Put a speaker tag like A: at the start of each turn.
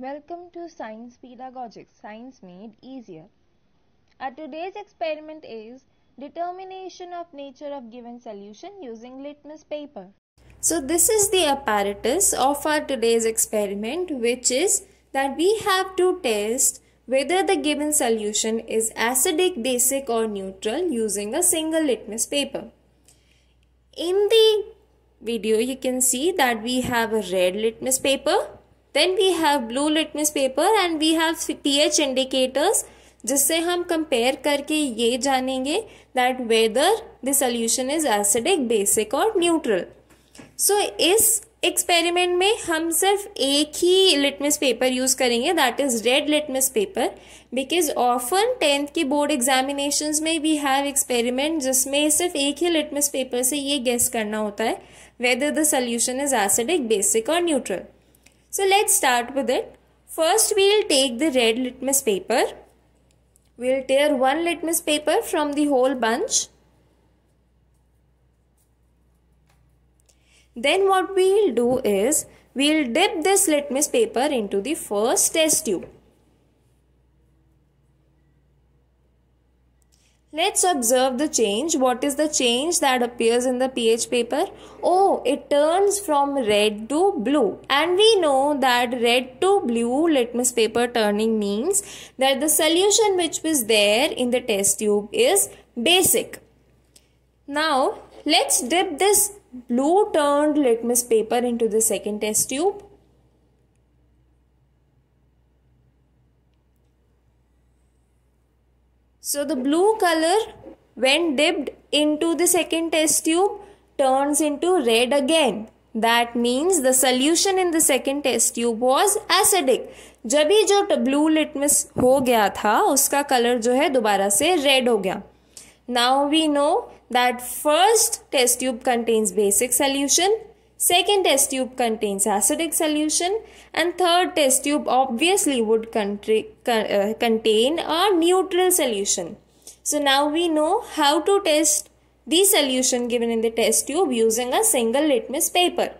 A: Welcome to Science Pedagogics, Science Made Easier. Our today's experiment is determination of nature of given solution using litmus paper.
B: So this is the apparatus of our today's experiment which is that we have to test whether the given solution is acidic, basic or neutral using a single litmus paper. In the video you can see that we have a red litmus paper then we have blue litmus paper and we have P H indicators जिससे हम compare करके ये जानेंगे that whether the solution is acidic basic और neutral so इस experiment में हम सिर्फ एक ही लिटमस पेपर यूज़ करेंगे that is red litmus paper because often tenth के बोर्ड एग्जामिनेशन में वी हैव एक्सपेरिमेंट जिसमें सिर्फ एक ही लिटमस पेपर से ये गेस करना होता है whether the solution is acidic basic और neutral So let's start with it. First we'll take the red litmus paper. We'll tear one litmus paper from the whole bunch. Then what we'll do is, we'll dip this litmus paper into the first test tube. Let's observe the change. What is the change that appears in the pH paper? Oh, it turns from red to blue. And we know that red to blue litmus paper turning means that the solution which was there in the test tube is basic. Now, let's dip this blue turned litmus paper into the second test tube. So the blue color when dipped into the second test tube turns into red again. That means the solution in the second test tube was acidic. जब ही जो blue litmus हो गया था उसका colour जो है दोबारा से रेड हो गया now we know that first test tube contains basic solution Second test tube contains acidic solution and third test tube obviously would uh, contain a neutral solution. So now we know how to test the solution given in the test tube using a single litmus paper.